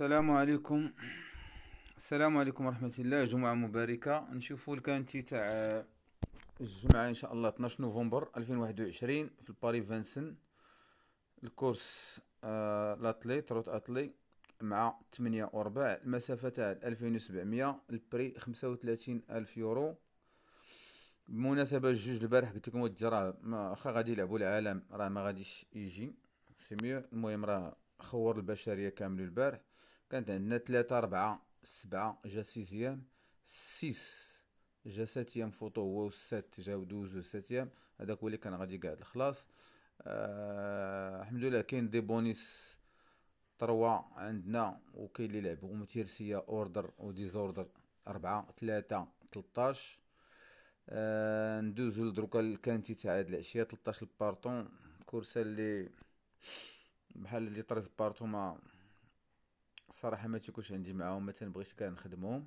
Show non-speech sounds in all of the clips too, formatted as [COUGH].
السلام عليكم السلام عليكم ورحمة الله جمعة مباركة نشوفوا الكانتي تاع الجمعة إن شاء الله 12 نوفمبر 2021 في باري فانسن الكورس آه لاتلي تروت أتلي مع 8 وربع المسافة تاع 2700 البري 35 ألف يورو بمناسبة الجوج البارح قلت لكم ودي راه خا غادي يلعبوا العالم راه ما غاديش يجي سي ميو المهم راه خور البشرية كامل البارح كانت عندنا ثلاثة ربعة سبعة جا سيزيام سيس جا ساتيام فوطو هو و سات جاو و ساتيام هداك هو لي كان غادي قاعد الخلاص آه الحمد لله كاين دي بونيس تروا عندنا وكاين اللي لعبو متيرسية اوردر وديزوردر ربعة تلاتة تلطاش آه ندوزو لدروكا الكانتي تاع هاد العشية تلطاش البارطون كورسة اللي بحال اللي طريت البارطون ما صراحه ما تيكونش عندي معاهم ما تنبغيش نخدمهم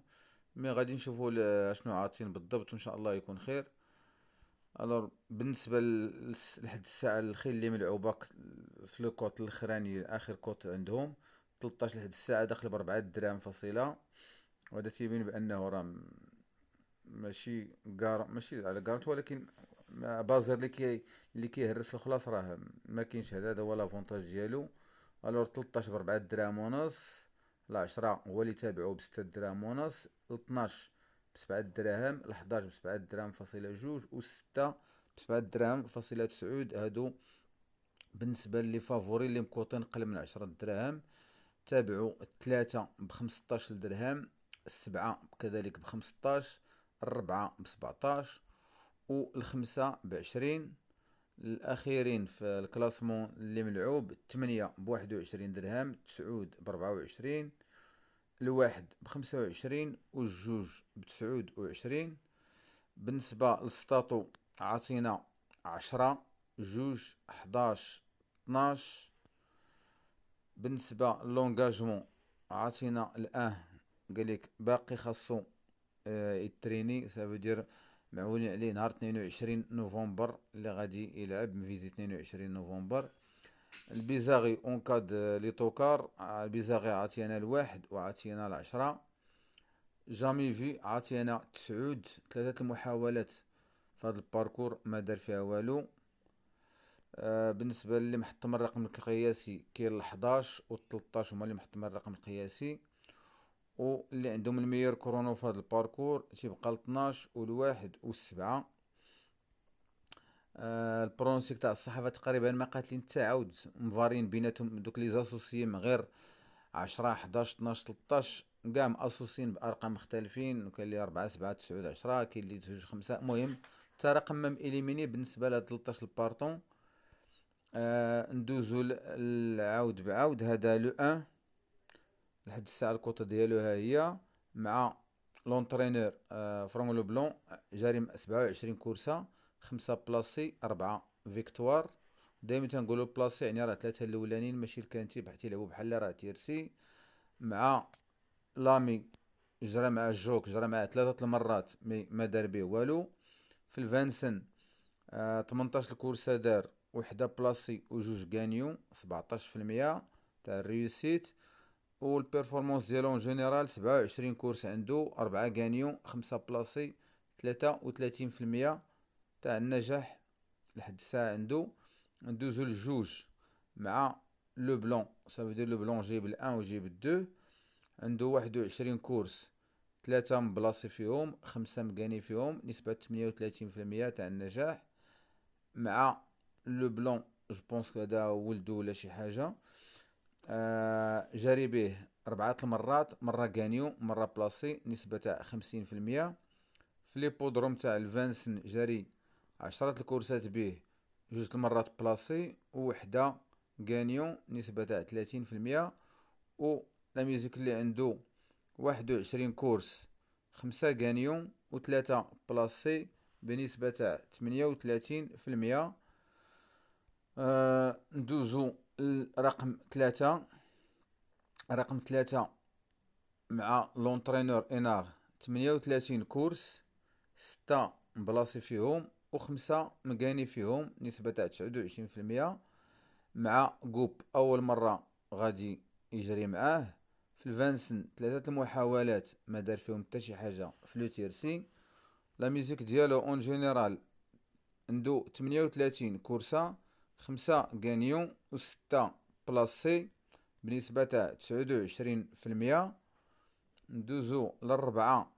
مي غادي نشوفوا شنو عاطين بالضبط وان شاء الله يكون خير الوغ بالنسبه لحد الساعه الخيل اللي ملعوبه في الكوت الاخراني اخر كوت عندهم 13 لحد الساعه داخل ب 4 دراهم فاصله وهذا تيبين بانه راه ماشي كار ماشي على كارت ولكن بازر اللي كي اللي كيهرس الخلاص راه ما كاينش هذا هذا هو لافونتاج ديالو الور 13 ب 4 دراهم ونص العشرة هو اللي تابعو بستة دراهم ونص الطناش بسبعة دراهم الحداش بسبعة دراهم فاصلة جوج و وستة بسبعة دراهم فاصلة تسعود هادو بالنسبة لي فافوري لي مكوطين قل من عشرة دراهم تابعو الثلاثة بخمسطاش درهم السبعة كذلك بخمسطاش الربعة بسبعطاش و الخمسة بعشرين الاخيرين في الكلاسمون اللي ملعوب 8 ب 21 درهم تسعود ب 24 الواحد ب 25 والجوج ب 29 بالنسبه للستاتو عطينا 10 جوج 11 12 بالنسبه للونجاجمون عطينا الان قال لك باقي خاصو يتريني سافو دير معولين عليه نهار 22 نوفمبر اللي غادي يلعب مفيزي 22 نوفمبر البيزاغي اون كاد لي توكار البيزاغي عطينا الواحد وعطينا العشرة جامي في عطينا تسعود ثلاثة المحاولات في هذا الباركور ما دار فيها والو آه، بالنسبة للي محطم الرقم القياسي كاين 11 و 13 هما اللي محتم الرقم القياسي واللي عندهم الميير كرونو في هذا الباركور تيبقى ل 12 والواحد والسبعة آه البرونسيك تاع الصحافه تقريبا ما قاتلين التعاود مفارين بيناتهم دوك لي زاسوسيين غير 10 11 12 13 كاع مأسوسين بارقام مختلفين وكاين لي 4 7 9 10 كاين لي 2 5 المهم تا رقم مام اليميني بالنسبه لهاد 13 البارطون آه ندوزو العاود بعود هذا لو 1 لحد الساعه الكوطه ديالو ها هي مع لونترينور آه، فرون لو بلون جاري 27 كورسه خمسة بلاصي ربعة فيكتوار دائما تنقولوا بلاصي يعني راه ثلاثه الاولانيين ماشي الكانتي بحال تيلعبوا بحال راه تيرسي مع لامي جرى مع جوك جرى مع ثلاثه المرات مي ما دار به والو في الفانسن آه 18 كورسه دار وحده بلاصي وجوج غانيو 17% تاع الريوسيت والبيرفورمانس ديالو ان جينيرال 27 كورس عنده 4 غانيون 5 بلاصي 33% تاع النجاح لحد الساعه عنده ندوزو للجوج مع لو بلون صافي دير لو بلون جايب الان وجايب الدو عنده 21 كورس 3 مبلاصي فيهم 5 مقاني فيهم نسبة 38% تاع النجاح مع لو بلون جو بونس هذا ولدو ولا شي حاجة آه، جاري به أربعة المرات مرة غانيو مرة بلاصي نسبة تاع خمسين في المية في ليبودروم تاع الفانسن جاري عشرة الكورسات به جوج المرات بلاصي وحدة غانيو نسبة تاع ثلاثين في المية و لا ميوزيك اللي عنده واحد وعشرين كورس خمسة و وثلاثة بلاصي بنسبة تاع و وثلاثين في المية آه، ندوزو رقم ثلاثة رقم ثلاثة مع لونترينور إناغ تمنية وثلاثين كورس ستة مبلاصي فيهم وخمسة مقاني فيهم نسبة تاع تسعود وعشرين في المية مع جوب أول مرة غادي يجري معاه في الفانسن ثلاثة المحاولات ما دار فيهم حتى شي حاجة في لو تيرسي لا ميزيك ديالو اون جينيرال عندو تمنية وثلاثين كورسة خمسة غانيون و ستة بلاصي بنسبة تاع تسعود و عشرين في المية ندوزو للربعة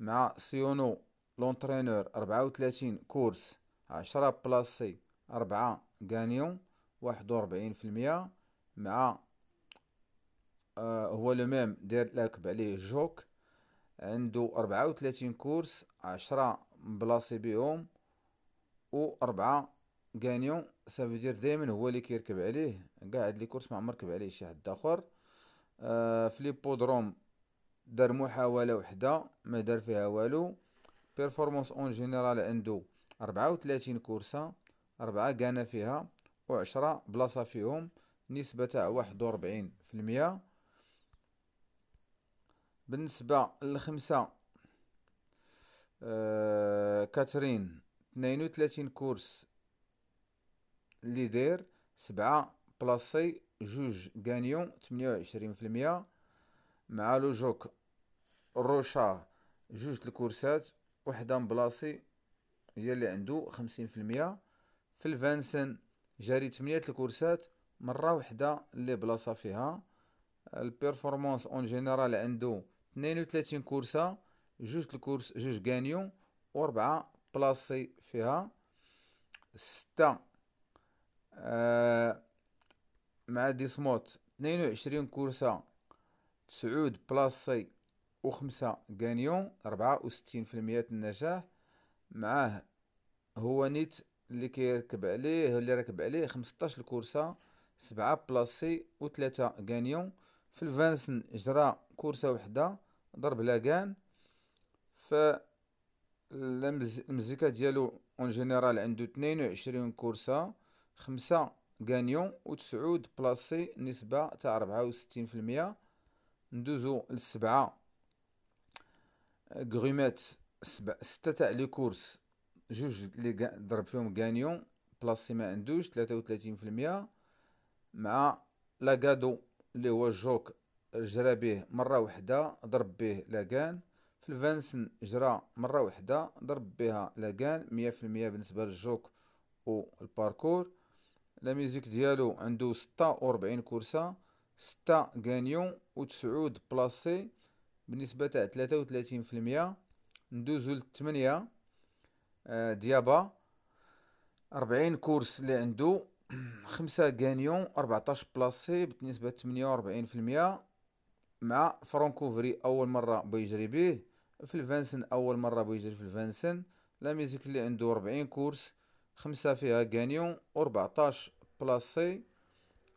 مع سيونو لونترينور ربعة و تلاتين كورس عشرة بلاصي ربعة غانيون واحد و ربعين في المية مع آه هو لو ميم داير لاكب عليه جوك عندو ربعة و تلاتين كورس عشرة بلاصي بيهم و ربعة غانيون سافو دايما هو اللي كيركب عليه كاع هاد لي كورس ما عمر ركب عليه شي حد اخر آه في ليبودروم دار محاوله وحده ما دار فيها والو بيرفورمانس اون جينيرال عنده 34 كورسه أربعة كانا فيها و10 بلاصة فيهم نسبة تاع واحد في المية بالنسبة للخمسة آه كاترين 32 كورس اللي داير سبعة بلاصي جوج غانيون تمنية وعشرين في المية مع لو جوك روشا جوج الكورسات وحدة مبلاصي هي اللي عندو خمسين في المية في الفانسن جاري تمنية الكورسات مرة وحدة اللي بلاصة فيها البيرفورمانس اون جينيرال عندو اثنين وثلاثين كورسة جوج الكورس جوج غانيون وربعة بلاصي فيها ستة آه مع ديسموت 22 وعشرين كورسة تسعود بلاصي وخمسة غانيون ربعة وستين في المية النجاح معاه هو نيت اللي كيركب عليه اللي راكب عليه خمسطاش الكورسة سبعة بلاصي وثلاثة غانيون في الفانسن جرى كورسة وحدة ضرب لاغان ف المزيكا ديالو اون جينيرال عنده 22 كورسه خمسة غانيون و تسعود بلاصي نسبة تاع ربعة وستين المية ندوزو لسبعة آه، غرومات سبع ستة تاع لي كورس جوج لي ضرب فيهم غانيون بلاصي ما عندوش تلاتة في المية مع لاكادو اللي هو الجوك جرى به مرة وحدة ضرب به لاكان في الفانسن جرى مرة وحدة ضرب بها لاكان مية المية بالنسبة للجوك و الباركور لا ميوزيك ديالو عنده ستة وربعين كورسة ستة غانيون و تسعود بلاصي بالنسبة تاع تلاتة ندوزو ل 8 ندوزو ديابا ربعين كورس اللي عنده [CLEARS THROAT] خمسة غانيون 14 بلاصي بالنسبة 48% مع فرانكوفري أول مرة بيجري بيه في الفانسن أول مرة بيجري في الفانسن لا ميوزيك اللي عنده ربعين كورس خمسة فيها غانيون و 14 بلاصي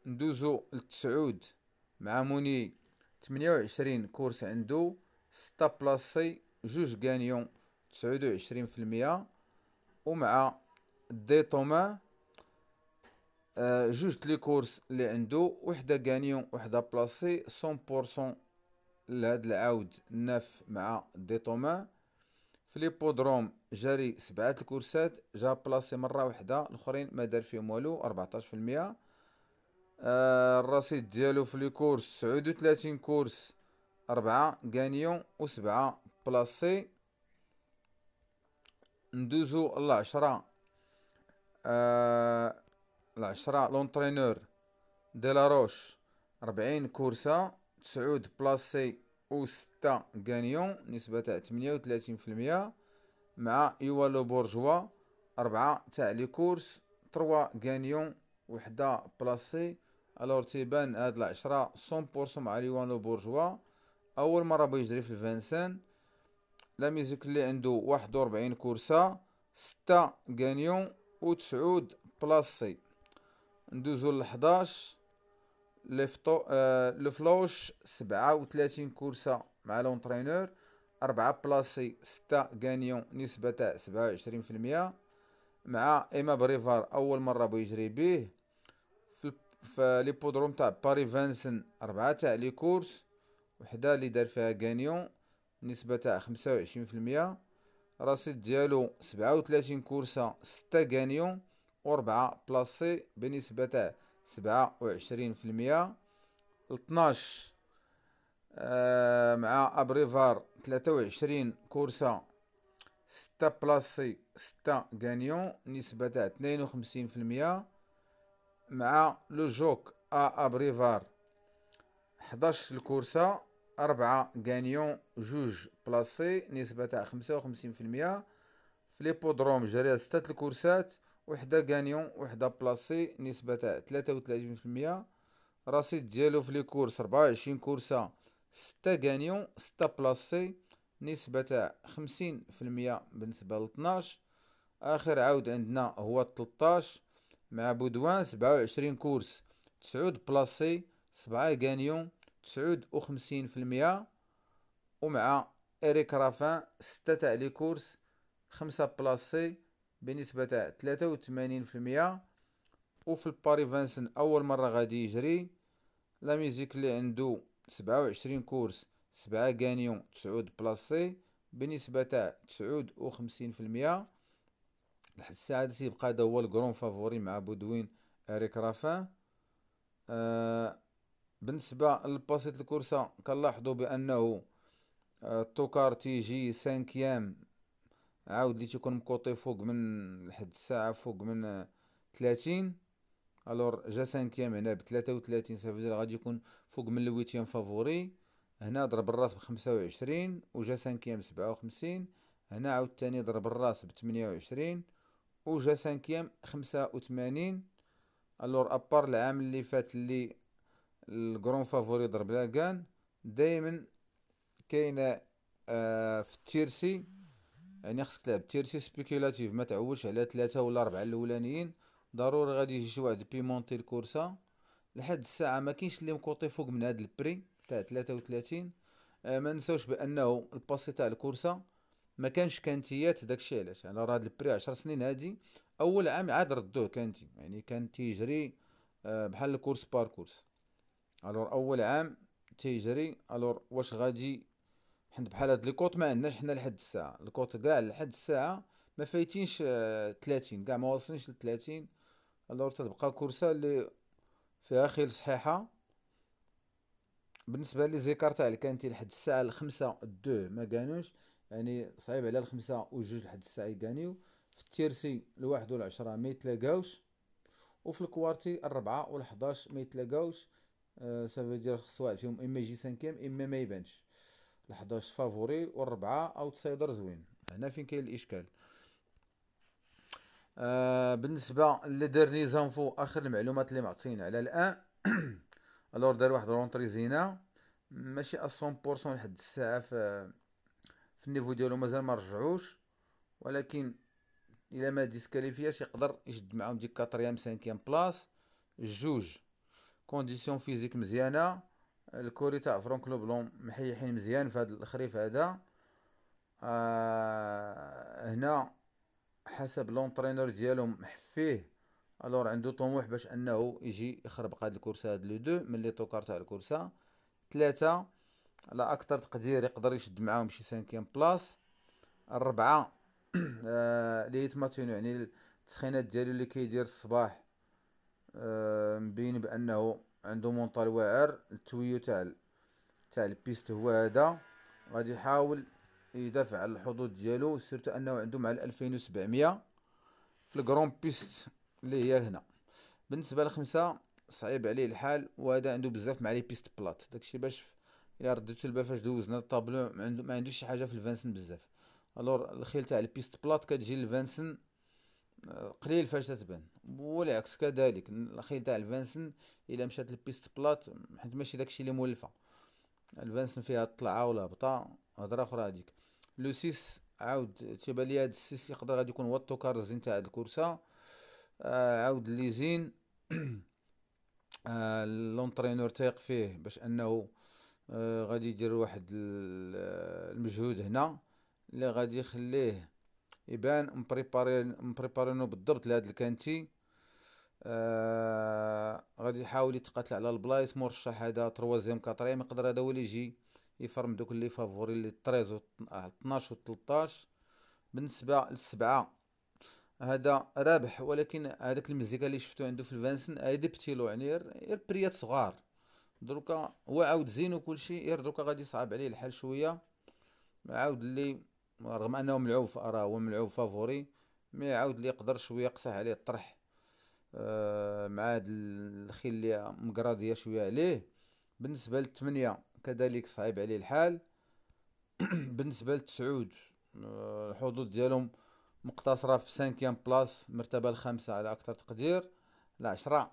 ندوزو لتسعود مع موني 28 كورس عنده ستة بلاصي جوج غانيون تسعود و عشرين في المية ومع دي طومان آه، جوج لي كورس اللي عنده وحده غانيون وحده بلاصي 100% لهاد العاود ناف مع دي طومان في ليبودروم جاري سبعة الكورسات جا بلاصي مرة وحدة لخرين ما دار فيهم والو ربعطاش 14% آه الرصيد ديالو في لي كورس تسعود تلاتين كورس ربعة غانيون و سبعة بلاصي ندوزو العشرة آه العشرة لونترينور ديلاروش ربعين كورسة تسعود بلاصي وستة غانيون نسبة تمنية وتلاتين في المية مع يوالو بورجوا أربعة تاع لي كورس تروا غانيون وحدة بلاسي الور تيبان هاد العشرة صون بورسون مع ليوانو بورجوا أول مرة بيجري في الفانسان لا ميزيك اللي عنده واحد وربعين كورسة ستة غانيون وتسعود بلاسي ندوزو لحداش لفطو آه لفلوش سبعة وثلاثين كورسة مع لونترينور أربعة بلاسي ستة غانيون نسبة تاع سبعة وعشرين في المية مع إيما بريفار أول مرة بو يجري بيه في ليبودروم تاع باري فانسن أربعة تاع لي كورس وحدة اللي دار فيها غانيون نسبة تاع خمسة وعشرين في المية رصيد ديالو سبعة وثلاثين كورسة ستة غانيون وربعة بلاسي بنسبة تاع سبعة وعشرين في المية اتناش آه، مع ابريفار تلاتة وعشرين كورسة ستة بلاسي ستة غانيون نسبة تاع اثنين وخمسين في المية مع لو جوك ا ابريفار حداش الكورسة أربعة غانيون جوج بلاسي نسبة تاع خمسة وخمسين في المية في ليبودروم جريا ستة الكورسات وحده غانيون وحده بلاصي نسبه تاع 33% رصيد ديالو في لي كورس 24 كورسه 6 غانيون 6 بلاصي نسبه تاع 50% بالنسبه ل 12 اخر عاود عندنا هو 13 مع بودوان 27 كورس 9 بلاصي 7 غانيون 59% ومع اريك رافان 6 تاع لي كورس 5 بلاصي بنسبة 83% وفي الباري فانسن اول مرة غادي يجري لا ميزيك اللي عنده 27 كورس 7 غانيون 9 بلاصي بنسبة 59% لحد الساعة تيبقى هذا هو الكرون فافوري مع بودوين اريك رافان آه بالنسبة للباسيت الكورسة كنلاحظوا بأنه آه توكار تيجي سانكيام عاود اللي تيكون مكوطي فوق من لحد الساعة فوق من تلاتين الور جا سانكيام هنا بتلاتة وتلاتين سافيدير غادي يكون فوق من لويتيام فافوري هنا ضرب الراس بخمسة وعشرين وجا سانكيام سبعة وخمسين هنا عاود تاني ضرب الراس بتمنية وعشرين وجا سانكيام خمسة وثمانين الور ابار العام اللي فات اللي الكرون فافوري ضرب لاكان دايما كاينه آه في التيرسي يعني خصك تلعب تيرسي سبيكيلاتيف ما تعولش على ثلاثة ولا أربعة الأولانيين ضروري غادي يجي شي واحد بيمونتي الكورسة لحد الساعة ما كاينش اللي مكوطي فوق من هاد البري تاع ثلاثة وثلاثين آه، ما نساوش بانه الباسي تاع الكورسة ما كانش كانتيات داكشي علاش يعني راه هاد البري عشر سنين هادي اول عام عاد ردوه كانتي يعني كان تيجري آه، بحال الكورس بار كورس الور اول عام تيجري الور واش غادي حنا بحال هاد لي كوت ما عندناش حنا لحد الساعه الكوت كاع لحد الساعه ما فايتينش 30 آه، كاع ما واصلينش ل 30 الور تبقى كورسه اللي فيها خيل صحيحه بالنسبه لي زيكار تاع كانتي لحد الساعه الخمسة دو ما كانوش يعني صعيب على الخمسة و جوج لحد الساعه يكانيو في التيرسي الواحد و العشرة ما يتلاقاوش وفي الكوارتي الربعة والحداش ما يتلاقاوش سافي دير خصو واحد فيهم اما يجي سانكيام اما ما يبانش ال11 فافوري والربعه اوتسايدر زوين هنا فين كاين الاشكال آه بالنسبه لدرني زانفو اخر المعلومات اللي معطينا على الان [COUGHS] الور دار واحد رونتري زينه ماشي 100% لحد الساعه في في النيفو ديالو مازال ما رجعوش ولكن الا ما ديسكاليفياش يقدر يشد معاهم ديك 4 5 بلاص جوج كونديسيون فيزيك مزيانه الكوري تاع فرونك لوبلون محيحين مزيان في هذا الخريف هذا آه هنا حسب لونترينور ديالهم محفيه الور عنده طموح باش انه يجي يخربق هاد الكورسه هاد لو دو من لي توكار تاع الكورسه ثلاثة على اكثر تقدير يقدر يشد معاهم شي سانكيام بلاص الربعة لي يتماتينو يعني التسخينات ديالو اللي كيدير الصباح آه مبين بانه عنده مونطال واعر التويو تاع تاع البيست هو هذا غادي يحاول يدافع على الحظوظ ديالو سيرتو انه عنده مع ال 2700 في الكرون بيست اللي هي هنا بالنسبه لخمسة صعيب عليه الحال وهذا عنده بزاف مع لي بيست بلات داكشي باش الى رديتو البال فاش دوزنا الطابلو ما عندوش شي حاجه في الفانسن بزاف الور الخيل تاع البيست بلات كتجي للفانسن قليل فاش تتبان والعكس كذلك الخيل تاع الفانسن الا مشات للبيست بلات حيت ماشي داكشي اللي مولفه الفانسن فيها الطلعه بطا هضره اخرى هذيك لو سيس عاود تيبان لي هاد السيس يقدر غادي يكون هو الزين نتاع هاد الكورسه آه عاود زين [CLEARS THROAT] آه لونترينور تايق فيه باش انه آه غادي يدير واحد آه، المجهود هنا اللي غادي يخليه يبان مبريباري مبريبارينو بالضبط لهاد الكانتي آه غادي يحاول يتقاتل على البلايص مرشح هذا تروازيام كاتريام يقدر هذا هو اللي يجي يفرم دوك اللي فافوري اللي 13 و 12 آه، و 13 بالنسبه للسبعه هذا رابح ولكن هذاك المزيكا اللي شفتو عنده في الفانسن هادي بتيلو يعني غير بريات صغار دروكا هو عاود زين وكلشي غير دروكا غادي يصعب عليه الحال شويه عاود اللي رغم انه ملعوب اراه هو ملعوب فافوري مي عاود لي يقدر شويه يقصح عليه الطرح آه، مع هاد الخيل اللي مقراضيه شويه عليه بالنسبه للثمانية كذلك صعيب عليه الحال [CLEARS THROAT] بالنسبه للتسعود آه، الحظوظ ديالهم مقتصره في سانكيام بلاس مرتبه الخامسه على اكثر تقدير العشرة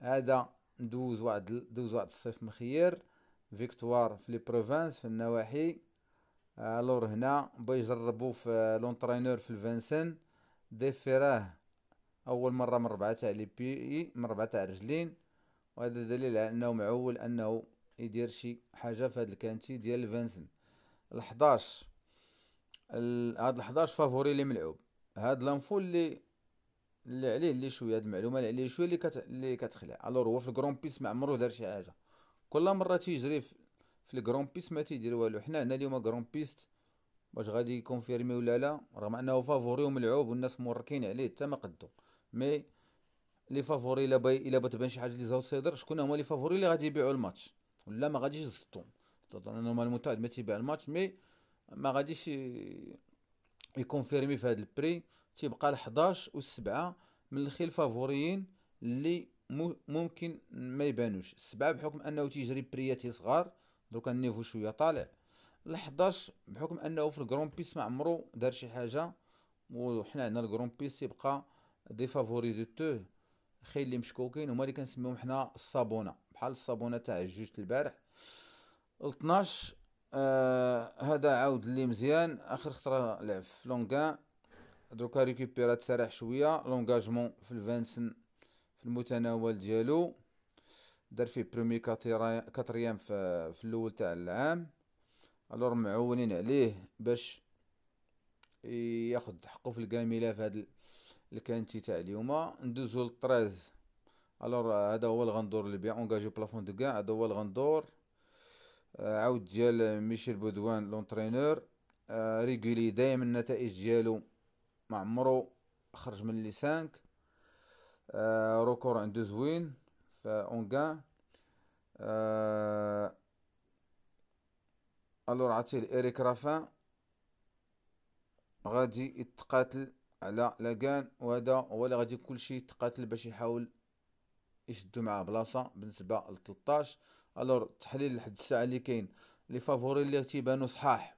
هذا ندوز واحد دوز واحد الصيف مخير فيكتوار في لي بروفانس في النواحي الور هنا با يجربو في لونترينور في الفنسن ديفيراه اول مره من ربعه تاع لي بي من ربعه تاع رجلين وهذا دليل على انه معول انه يدير شي حاجه في هاد الكانتي ديال الفنسن ال11 هاد ال11 فافوري لي ملعوب هاد لانفو اللي اللي عليه اللي شويه هاد المعلومه اللي عليه شويه اللي كت... اللي كتخلع الور هو في الكرون بيس ما عمرو دار شي حاجه كل مره تيجري في في الكرون بيست ما تيدير والو حنا هنا اليوم كرون بيست واش غادي يكونفيرمي ولا لا رغم انه فافوري وملعوب والناس موركين عليه حتى ما قدو مي لي فافوري الا باي الا بتبان شي حاجه لي زاوتسايدر شكون هما لي فافوري اللي غادي يبيعوا الماتش ولا ما غاديش يزطو نورمالمون المتعد ما تيبيع الماتش مي ما غاديش يكونفيرمي في هذا البري تيبقى ل 11 و 7 من الخيل فافوريين اللي ممكن ما يبانوش السبعه بحكم انه تيجري بريات صغار دوكا النيفو شويه طالع ال 11 بحكم انه في الكرون بيس ما عمرو دار شي حاجه وحنا عندنا الكرون بيس يبقى دي فافوري دو تو خيل اللي مشكوكين هما اللي كنسميوهم حنا الصابونه بحال الصابونه تاع الجوج البارح 12 آه هذا عاود اللي مزيان اخر خطره لعب في لونغان دوكا ريكوبيرات سريع شويه لونغاجمون في الفانسن في المتناول ديالو دار فيه برومي كاتريام في, في الاول تاع العام الور معونين عليه باش ياخد حقه في الكامله في هاد الكانتي تاع اليوم ندوزو ل 13 الور هذا هو الغندور اللي بيع اونجاجي بلافون دو كاع هذا هو الغندور عاود ديال ميشيل بودوان لونترينور ريغولي دائما النتائج ديالو ما عمرو خرج من لي 5 آه، روكور عنده زوين فاون كاع أه... الور عطيه اريك رافان غادي يتقاتل على لاغان وهذا هو اللي غادي كلشي يتقاتل باش يحاول يشدو معاه بلاصه بالنسبه ل 13 الور التحليل لحد الساعه اللي كاين لي فافوري اللي تيبانو صحاح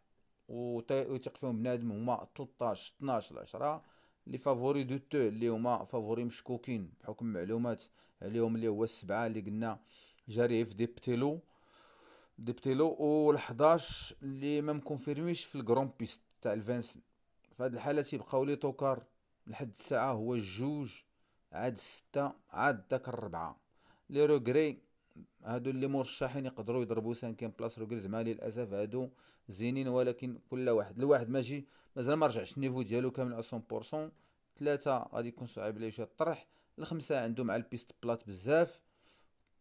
و تيقفيهم بنادم هما 13 12 10 لي فافوري دو تو اللي هما فافوري مشكوكين بحكم معلومات عليهم اللي هو السبعه اللي قلنا جاري في ديبتيلو ديبتيلو و ال11 اللي ما مكونفيرميش في الكرون بيست تاع الفانسن فهاد الحاله تيبقاو لي توكار لحد الساعه هو الجوج عاد ستة عاد داك الربعة لي روغري هادو اللي مرشحين يقدروا يضربوا سانكين بلاص روغري زعما للاسف هادو زينين ولكن كل واحد الواحد ماشي مازال ما رجعش النيفو ديالو كامل 100% ثلاثة غادي يكون صعيب عليه شويه الطرح الخمسة عنده مع البيست بلات بزاف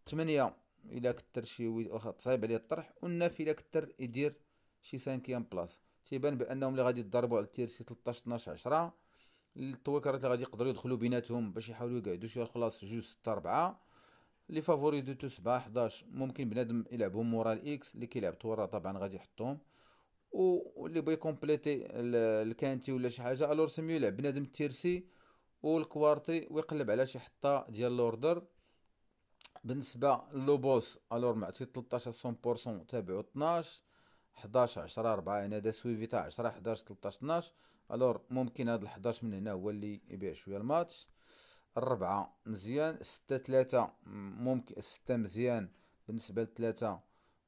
ثمانية الا كثر شي واخا صعيب عليه الطرح والناف الا كثر يدير شي سانكيام بلاص تيبان بانهم اللي غادي يضربوا على التير شي 13 12 10 التويكرات اللي غادي يقدروا يدخلوا بيناتهم باش يحاولوا يقعدوا شي خلاص جوج ستة اربعة لي فافوري دو تو سبعة 11 ممكن بنادم يلعبهم مورا الاكس اللي كيلعب تورا طبعا غادي يحطهم واللي بغى يكومبليتي الكانتي ولا شي حاجه الور سميو يلعب بنادم التيرسي والكوارتي ويقلب على شي حطه ديال لوردر بالنسبه لوبوس الور معطي 13 100% تابعو 12 11 10 4 يعني هذا سويفي تاع 10 11 13 12 الور ممكن هذا ال 11 من هنا هو اللي يبيع شويه الماتش الربعة مزيان ستة ثلاثة ممكن ستة مزيان بالنسبة لثلاثة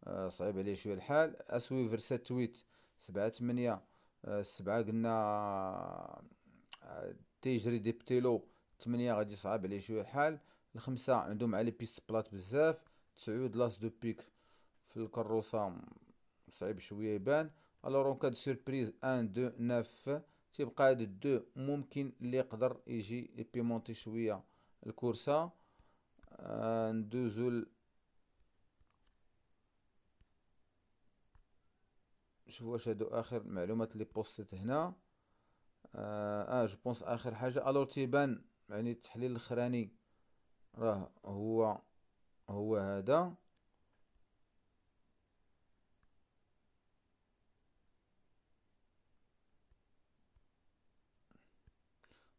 آه، صعيب عليه شويه الحال اسوي فيرسات تويت سبعة تمنية آه، سبعة قلنا آه، تيجري دي بتيلو تمنية غادي يصعب عليه شوية الحال الخمسة عندهم على بيست بلات بزاف تسعود لاس دو بيك في الكروسة صعيب شوية يبان الوغ اون كاد سيربريز ان دو ناف تيبقى هاد الدو ممكن اللي يقدر يجي يبيمونتي شوية الكورسة آه، ندوزو شوفوا واش هادو اخر معلومات اللي بوستيت هنا اه, آه جو بونس اخر حاجه الور تيبان يعني التحليل الاخراني راه هو هو هذا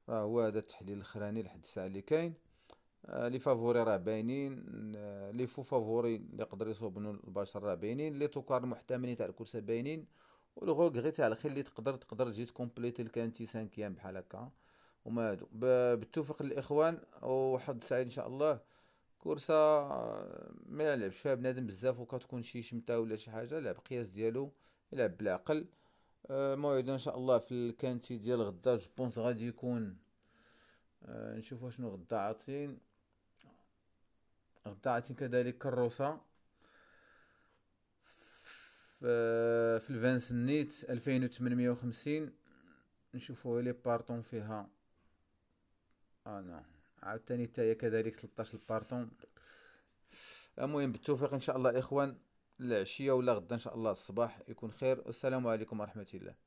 راه هو هذا التحليل الاخراني لحد الساعه اللي كاين آه، لي فافوري راه باينين آه، لي فو فافوري اللي يقدر يصوبنو البشر راه باينين لي توكار المحتملين تاع الكرسي باينين والغوغ تاع الخيل اللي تقدر تقدر تجي تكومبليتي الكانتي سانكيام بحال هكا وما هادو بالتوفيق الاخوان وحظ سعيد ان شاء الله كورسا آه، ما يلعبش فيها بنادم بزاف وكتكون شي شمته ولا شي حاجه لعب قياس ديالو يلعب بالعقل موعد ان شاء الله في الكانتي ديال غدا جوبونس غادي يكون نشوفو شنو غدا عاطين غطاعة كذلك كروسة في الفانس نيت 2850 نشوفوا لي بارطون فيها اه نو نعم. عاوتاني حتى هي كذلك 13 بارطون المهم بالتوفيق ان شاء الله اخوان العشيه ولا غدا ان شاء الله الصباح يكون خير والسلام عليكم ورحمه الله